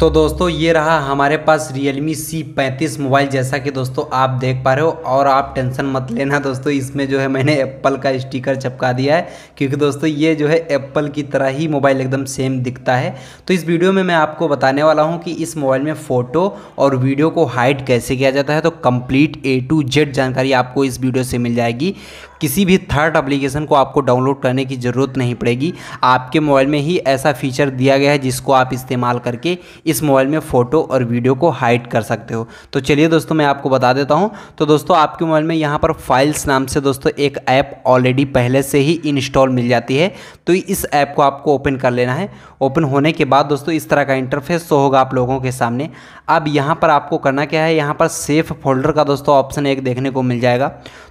तो दोस्तों ये रहा हमारे पास Realme C35 मोबाइल जैसा कि दोस्तों आप देख पा रहे हो और आप टेंशन मत लेना दोस्तों इसमें जो है मैंने एप्पल का स्टिकर चपका दिया है क्योंकि दोस्तों ये जो है एप्पल की तरह ही मोबाइल एकदम सेम दिखता है तो इस वीडियो में मैं आपको बताने वाला हूँ कि इस मोबाइल में फ़ोटो और वीडियो को हाइट कैसे किया जाता है तो कम्प्लीट ए टू जेड जानकारी आपको इस वीडियो से मिल जाएगी किसी भी थर्ड एप्लीकेशन को आपको डाउनलोड करने की ज़रूरत नहीं पड़ेगी आपके मोबाइल में ही ऐसा फीचर दिया गया है जिसको आप इस्तेमाल करके इस मोबाइल में फ़ोटो और वीडियो को हाइड कर सकते हो तो चलिए दोस्तों मैं आपको बता देता हूँ तो दोस्तों आपके मोबाइल में यहाँ पर फाइल्स नाम से दोस्तों एक ऐप ऑलरेडी पहले से ही इंस्टॉल मिल जाती है तो इस ऐप को आपको ओपन कर लेना है ओपन होने के बाद दोस्तों इस तरह का इंटरफेस तो होगा आप लोगों के सामने अब यहाँ पर आपको करना क्या है यहाँ पर सेफ फोल्डर का दोस्तों ऑप्शन एक देखने को मिल जाएगा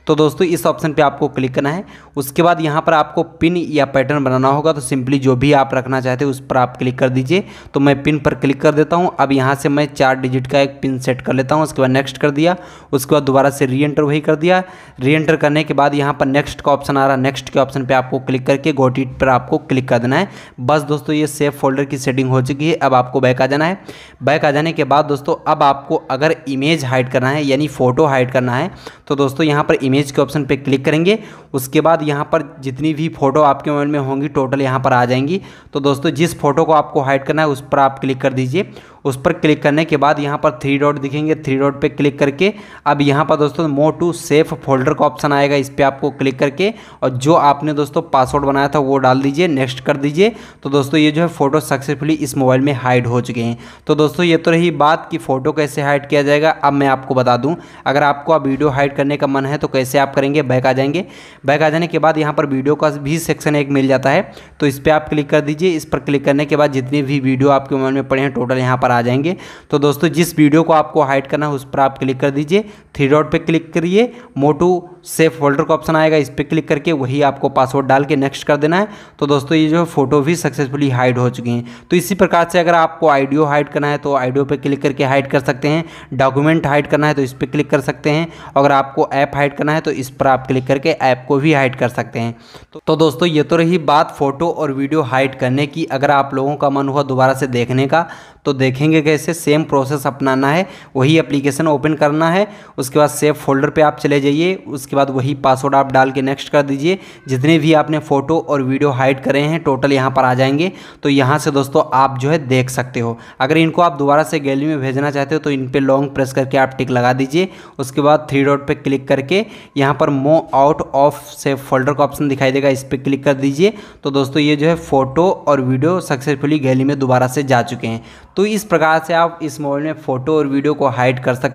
तो दोस्तों इस ऑप्शन पर आप आपको क्लिक करना है उसके बाद यहाँ पर आपको पिन या पैटर्न बनाना होगा तो सिंपली जो भी आप रखना चाहते हैं उस पर आप क्लिक कर दीजिए तो मैं पिन पर क्लिक कर देता हूँ अब यहाँ से मैं चार डिजिट का एक पिन सेट कर लेता हूँ उसके बाद नेक्स्ट कर दिया उसके बाद दोबारा से री एंटर वही कर दिया री एंटर करने के बाद यहाँ पर नेक्स्ट का ऑप्शन आ रहा है नेक्स्ट के ऑप्शन पर आपको क्लिक करके गोटीट पर आपको क्लिक कर देना है बस दोस्तों ये सेफ फोल्डर की सेटिंग हो चुकी है अब आपको बैक आ जाना है बैक आ जाने के बाद दोस्तों अब आपको अगर इमेज हाइड करना है यानी फ़ोटो हाइड करना है तो दोस्तों यहाँ पर इमेज के ऑप्शन पर क्लिक करेंगे करेंगे उसके बाद यहाँ पर जितनी भी फ़ोटो आपके मोबाइल में होंगी टोटल यहाँ पर आ जाएंगी तो दोस्तों जिस फोटो को आपको हाइड करना है उस पर आप क्लिक कर दीजिए उस पर क्लिक करने के बाद यहाँ पर थ्री डॉट दिखेंगे थ्री डॉट पे क्लिक करके अब यहाँ पर दोस्तों मो टू सेफ फोल्डर का ऑप्शन आएगा इस पर आपको क्लिक करके और जो आपने दोस्तों पासवर्ड बनाया था वो डाल दीजिए नेक्स्ट कर दीजिए तो दोस्तों ये जो है फ़ोटो सक्सेसफुली इस मोबाइल में हाइड हो चुके हैं तो दोस्तों ये तो रही बात कि फ़ोटो कैसे हाइड किया जाएगा अब मैं आपको बता दूँ अगर आपको अब वीडियो हाइड करने का मन है तो कैसे आप करेंगे बैक आ जाएंगे बैक आ जाने के बाद यहाँ पर वीडियो का भी सेक्शन एक मिल जाता है तो इस पर आप क्लिक कर दीजिए इस पर क्लिक करने के बाद जितनी भी वीडियो आपके मोबाइल में पड़े हैं टोटल यहाँ पर आ जाएंगे तो दोस्तों जिस वीडियो को आपको हाइड करना है उस पर आप क्लिक कर दीजिए थ्री डॉट पर क्लिक करिए मोटू सेफ़ फोल्डर का ऑप्शन आएगा इस पर क्लिक करके वही आपको पासवर्ड डाल के नेक्स्ट कर देना है तो दोस्तों ये जो है फोटो भी सक्सेसफुली हाइड हो चुकी हैं तो इसी प्रकार से अगर आपको आइडियो हाइड करना है तो आइडियो पर क्लिक करके हाइड कर सकते हैं डॉक्यूमेंट हाइड करना है तो इस पर क्लिक कर सकते हैं अगर आपको ऐप हाइड करना है तो इस पर आप क्लिक करके ऐप को भी हाइड कर सकते हैं तो, तो दोस्तों ये तो रही बात फ़ोटो और वीडियो हाइड करने की अगर आप लोगों का मन हुआ दोबारा से देखने का तो देखेंगे कैसे सेम प्रोसेस अपनाना है वही एप्लीकेशन ओपन करना है उसके बाद सेफ़ फोल्डर पर आप चले जाइए उसके बाद वही पासवर्ड आप डाल के नेक्स्ट कर दीजिए जितने भी आपने फ़ोटो और वीडियो हाइड करे हैं टोटल यहाँ पर आ जाएंगे तो यहाँ से दोस्तों आप जो है देख सकते हो अगर इनको आप दोबारा से गैलरी में भेजना चाहते हो तो इन पर लॉन्ग प्रेस करके आप टिक लगा दीजिए उसके बाद थ्री डॉट पर क्लिक करके यहाँ पर मो आउट ऑफ से फोल्डर का ऑप्शन दिखाई देगा इस पर क्लिक कर दीजिए तो दोस्तों ये जो है फ़ोटो और वीडियो सक्सेसफुली गैली में दोबारा से जा चुके हैं तो इस प्रकार से आप इस मोबाइल में फ़ोटो और वीडियो को हाइड कर सकते